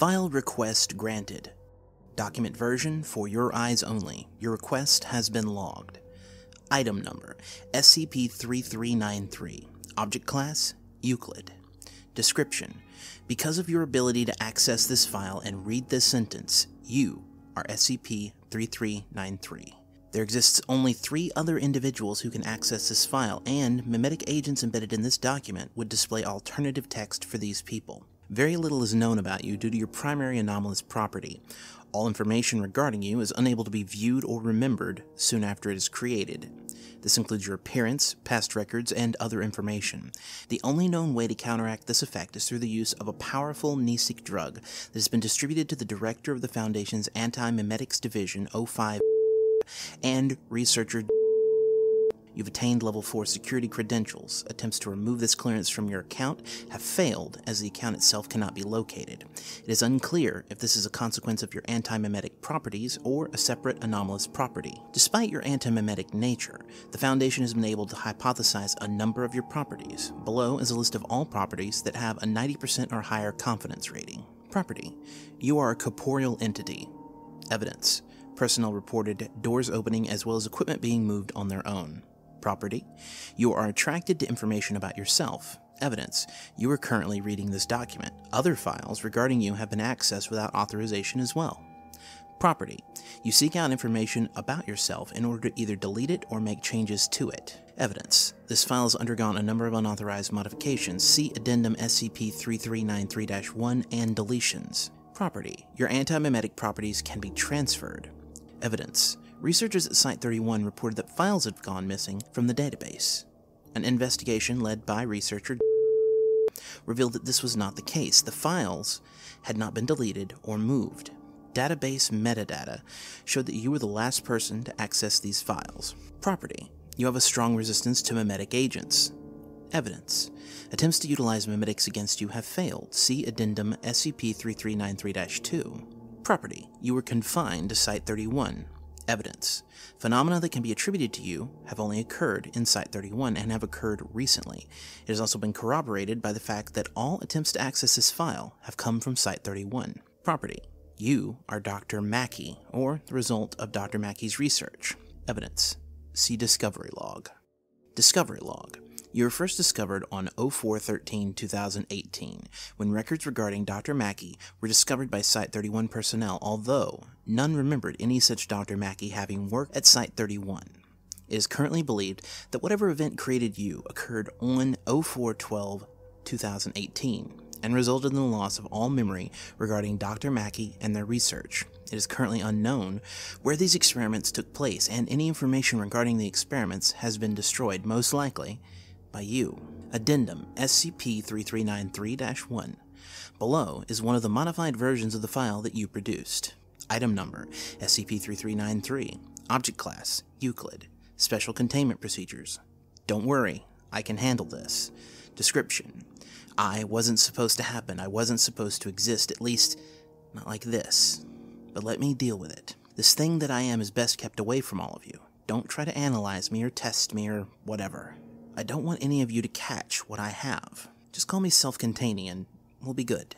File request granted. Document version for your eyes only. Your request has been logged. Item number SCP-3393. Object class Euclid. Description Because of your ability to access this file and read this sentence, you are SCP-3393. There exists only three other individuals who can access this file, and mimetic agents embedded in this document would display alternative text for these people very little is known about you due to your primary anomalous property. All information regarding you is unable to be viewed or remembered soon after it is created. This includes your appearance, past records, and other information. The only known way to counteract this effect is through the use of a powerful Nisic drug that has been distributed to the director of the Foundation's Anti-Mimetics Division 0 05 and researcher You've attained level 4 security credentials. Attempts to remove this clearance from your account have failed as the account itself cannot be located. It is unclear if this is a consequence of your antimimetic properties or a separate anomalous property. Despite your antimimetic nature, the Foundation has been able to hypothesize a number of your properties. Below is a list of all properties that have a 90% or higher confidence rating. Property. You are a corporeal entity. Evidence. Personnel reported doors opening as well as equipment being moved on their own property. You are attracted to information about yourself, evidence. You are currently reading this document. Other files regarding you have been accessed without authorization as well. Property. You seek out information about yourself in order to either delete it or make changes to it. Evidence. This file has undergone a number of unauthorized modifications. See Addendum SCP 3393 1 and deletions. Property. Your antimimetic properties can be transferred. Evidence researchers at Site 31 reported that files had gone missing from the database. An investigation led by researcher revealed that this was not the case. The files had not been deleted or moved. Database metadata showed that you were the last person to access these files. Property. You have a strong resistance to mimetic agents. Evidence. Attempts to utilize mimetics against you have failed. See Addendum SCP 3393 2. Property. You were confined to Site 31 evidence. Phenomena that can be attributed to you have only occurred in Site 31 and have occurred recently. It has also been corroborated by the fact that all attempts to access this file have come from Site 31 property. You are Dr. Mackey, or the result of Dr. Mackey's research. Evidence. See Discovery Log. Discovery Log. You were first discovered on 0413 2018 when records regarding Dr. Mackey were discovered by Site 31 personnel, although none remembered any such Dr. Mackey having worked at Site 31. It is currently believed that whatever event created you occurred on 0412 2018 and resulted in the loss of all memory regarding Dr. Mackey and their research. It is currently unknown where these experiments took place, and any information regarding the experiments has been destroyed, most likely by you. Addendum SCP 3393 1. Below is one of the modified versions of the file that you produced. Item Number SCP-3393 Object Class Euclid Special Containment Procedures Don't worry, I can handle this. Description I wasn't supposed to happen, I wasn't supposed to exist, at least not like this. But let me deal with it. This thing that I am is best kept away from all of you. Don't try to analyze me or test me or whatever. I don't want any of you to catch what I have. Just call me self-containing and we'll be good.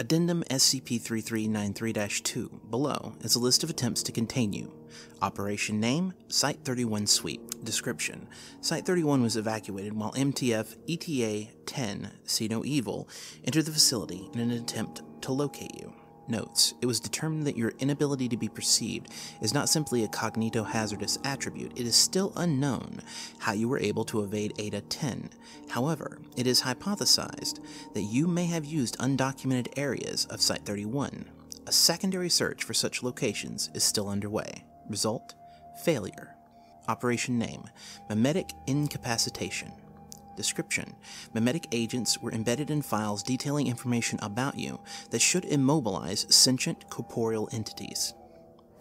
Addendum SCP-3393-2 below is a list of attempts to contain you. Operation Name, Site-31 Sweep. Description, Site-31 was evacuated while MTF ETA-10, See No Evil, entered the facility in an attempt to locate you notes, it was determined that your inability to be perceived is not simply a cognitohazardous attribute, it is still unknown how you were able to evade Ada 10. However, it is hypothesized that you may have used undocumented areas of Site 31. A secondary search for such locations is still underway. Result? Failure. Operation Name Memetic Incapacitation description. Memetic agents were embedded in files detailing information about you that should immobilize sentient corporeal entities.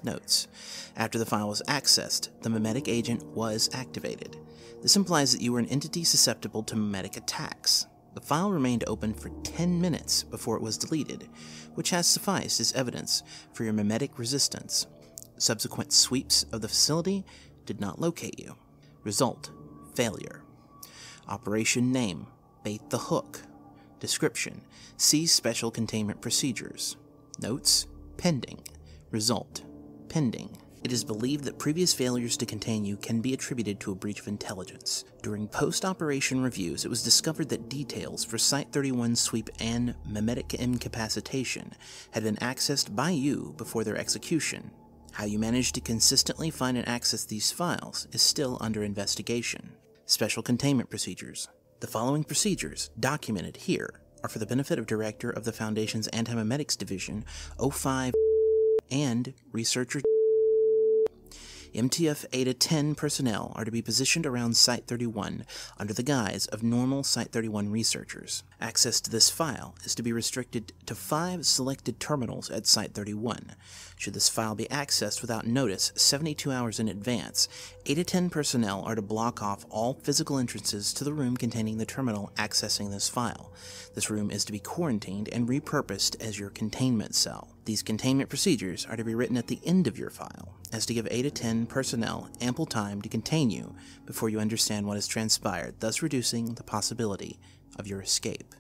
Notes. After the file was accessed, the memetic agent was activated. This implies that you were an entity susceptible to memetic attacks. The file remained open for 10 minutes before it was deleted, which has sufficed as evidence for your memetic resistance. Subsequent sweeps of the facility did not locate you. Result, failure. Operation Name, Bait the Hook. Description, see Special Containment Procedures. Notes, pending. Result, pending. It is believed that previous failures to contain you can be attributed to a breach of intelligence. During post-operation reviews, it was discovered that details for Site-31 sweep and memetic incapacitation had been accessed by you before their execution. How you managed to consistently find and access these files is still under investigation. Special Containment Procedures. The following procedures, documented here, are for the benefit of Director of the Foundation's Antimimetics Division, 05 and Researcher MTF 8 to 10 personnel are to be positioned around Site 31 under the guise of normal Site 31 researchers. Access to this file is to be restricted to five selected terminals at Site 31. Should this file be accessed without notice 72 hours in advance, 8 to 10 personnel are to block off all physical entrances to the room containing the terminal accessing this file. This room is to be quarantined and repurposed as your containment cell. These containment procedures are to be written at the end of your file, as to give 8 to 10 personnel ample time to contain you before you understand what has transpired, thus reducing the possibility of your escape.